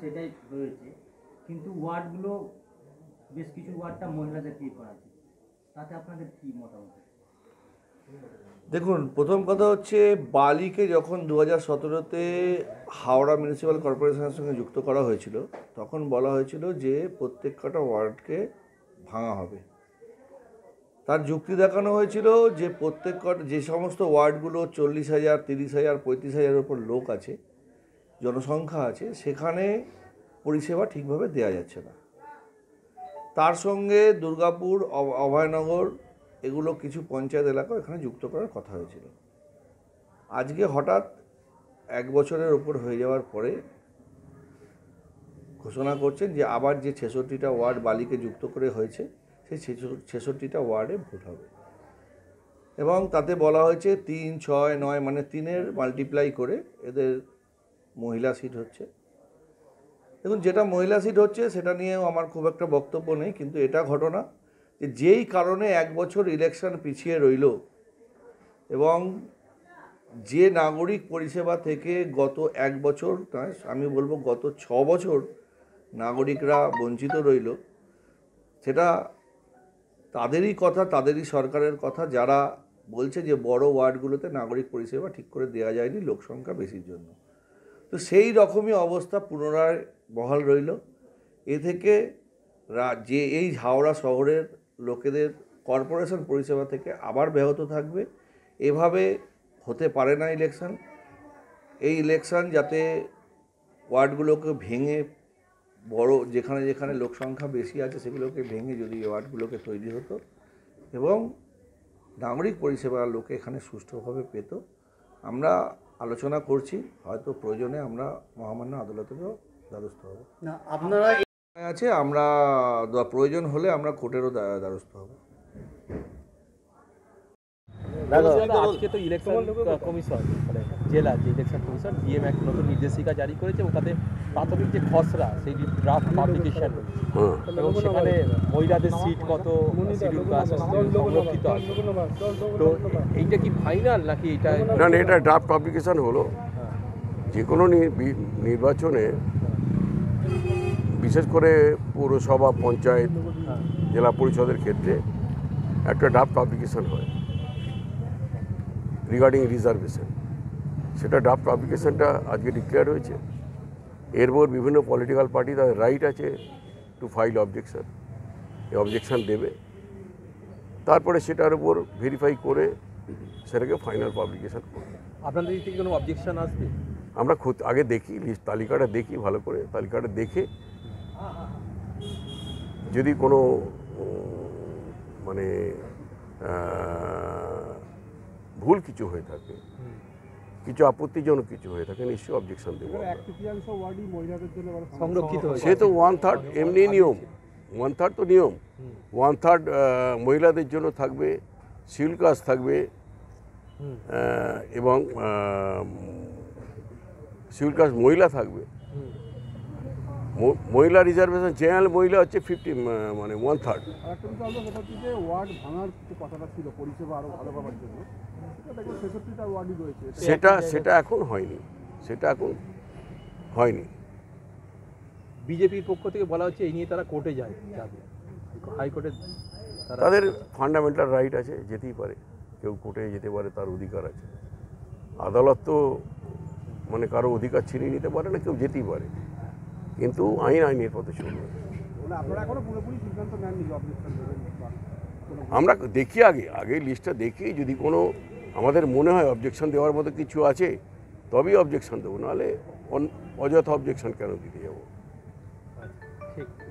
সেটাই রয়েছে কিন্তু ওয়ার্ডগুলো বেশ কিছু ওয়ার্ডটা মহিলাদের দিয়ে করা আছে তাতে আপনাদের কী মতামত দেখুন প্রথম কথা হচ্ছে বালিকে যখন দু হাজার সতেরোতে হাওড়া মিউনিসিপ্যাল কর্পোরেশনের সঙ্গে যুক্ত করা হয়েছিল তখন বলা হয়েছিল যে প্রত্যেক কটা ওয়ার্ডকে ভাঙা হবে তার যুক্তি দেখানো হয়েছিল যে প্রত্যেক যে সমস্ত ওয়ার্ডগুলো চল্লিশ হাজার তিরিশ হাজার পঁয়ত্রিশ হাজারের উপর লোক আছে জনসংখ্যা আছে সেখানে পরিষেবা ঠিকভাবে দেওয়া যাচ্ছে না তার সঙ্গে দুর্গাপুর অভয়নগর এগুলো কিছু পঞ্চায়েত এলাকা এখানে যুক্ত করার কথা হয়েছিল আজকে হঠাৎ এক বছরের ওপর হয়ে যাওয়ার পরে ঘোষণা করছেন যে আবার যে ছেষট্টিটা ওয়ার্ড বালিকে যুক্ত করে হয়েছে সেই ছেষট্টিটা ওয়ার্ডে ভোট হবে এবং তাতে বলা হয়েছে তিন ছয় নয় মানে তিনের মাল্টিপ্লাই করে এদের মহিলা সিট হচ্ছে দেখুন যেটা মহিলা সিট হচ্ছে সেটা নিয়েও আমার খুব একটা বক্তব্য নেই কিন্তু এটা ঘটনা যে যেই কারণে এক বছর ইলেকশন পিছিয়ে রইল এবং যে নাগরিক পরিষেবা থেকে গত এক বছর নয় আমি বলবো গত ছ বছর নাগরিকরা বঞ্চিত রইল সেটা তাদেরই কথা তাদেরই সরকারের কথা যারা বলছে যে বড় ওয়ার্ডগুলোতে নাগরিক পরিষেবা ঠিক করে দেওয়া যায়নি লোকসংখ্যা বেশির জন্য তো সেই রকমই অবস্থা পুনরায় বহাল রইল এ থেকে যে এই হাওড়া শহরের লোকেদের কর্পোরেশন পরিষেবা থেকে আবার ব্যাহত থাকবে এভাবে হতে পারে না ইলেকশন এই ইলেকশন যাতে ওয়ার্ডগুলোকে ভেঙে বড় যেখানে যেখানে লোক সংখ্যা বেশি আছে সেগুলোকে ভেঙে যদি ওয়ার্ডগুলোকে তৈরি হতো এবং নাগরিক পরিষেবা লোকে এখানে সুষ্ঠুভাবে পেত আমরা আলোচনা করছি হয়তো প্রয়োজনে আমরা মহামান্য আদালতেরও দ্বারস্থ হব না আপনারা আছে আমরা প্রয়োজন হলে আমরা কোর্টেরও দ্বারস্থ হব আজকে তো ইলেকশন কমিশন মানে জেলা যে ইলেকশন কমিশন ডিএম এক নতুন নির্দেশিকা জারি করেছে এবং তাতে প্রাথমিক যে খসড়া সেই ড্রাফট পাবলিকেশন এবং সেখানে মহিলাদের সিট কত শিডিউল সংরক্ষিত আছে তো এইটা কি ফাইনাল নাকি এটা না না এটা ড্রাফট পাবলিকেশন হলো হ্যাঁ। যে কোনো নির্বাচনে বিশেষ করে পৌরসভা পঞ্চায়েত হ্যাঁ। জেলা পরিষদের ক্ষেত্রে একটা ড্রাফট পাবলিকেশন হয় রিগার্ডিং রিজার্ভেশন সেটা ড্রাফট পাবলিকেশনটা আজকে ডিক্লেয়ার হয়েছে এরপর বিভিন্ন পলিটিক্যাল পার্টি তাদের রাইট আছে টু ফাইল অবজেকশন এ অবজেকশন দেবে তারপরে সেটার উপর ভেরিফাই করে সেটাকে ফাইনাল পাবলিকেশন করবে আপনাদের থেকে কোনো আসবে আমরা খোঁজ আগে দেখি লিস্ট তালিকাটা দেখি ভালো করে তালিকাটা দেখে যদি কোনো মানে ভুল কিছু হয়ে থাকে কিছু আপত্তিজনক কিছু হয়ে থাকে নিশ্চয়ই অবজেকশন দেবো সে তো ওয়ান থার্ড এমনি নিয়ম ওয়ান থার্ড তো নিয়ম ওয়ান থার্ড মহিলাদের জন্য থাকবে সিল কাজ থাকবে এবং সিল কাজ মহিলা থাকবে মহিলা রিজার্ভেশন জেনারেল মহিলা হচ্ছে ফিফটি মানে ওয়ান থার্ড ওয়ার্ড ভাঙার কথাটা ছিল পরিষেবা আরও ভালো সেটা সেটা এখন হয়নি সেটা এখন হয়নি বিজেপির পক্ষ থেকে বলা হচ্ছে এই নিয়ে তারা কোর্টে যায় হাইকোর্টে তাদের ফান্ডামেন্টাল রাইট আছে যেতেই পারে কেউ কোর্টে যেতে পারে তার অধিকার আছে আদালত তো মানে কারো অধিকার ছিনিয়ে নিতে পারে না কেউ যেতেই পারে কিন্তু আইন আইনের পথে চলবে আমরা দেখি আগে আগে লিস্টটা দেখি যদি কোনো আমাদের মনে হয় অবজেকশন দেওয়ার মতো কিছু আছে তবেই অবজেকশন দেবো নাহলে অযথা অবজেকশন কেন দিতে যাবো আচ্ছা, ঠিক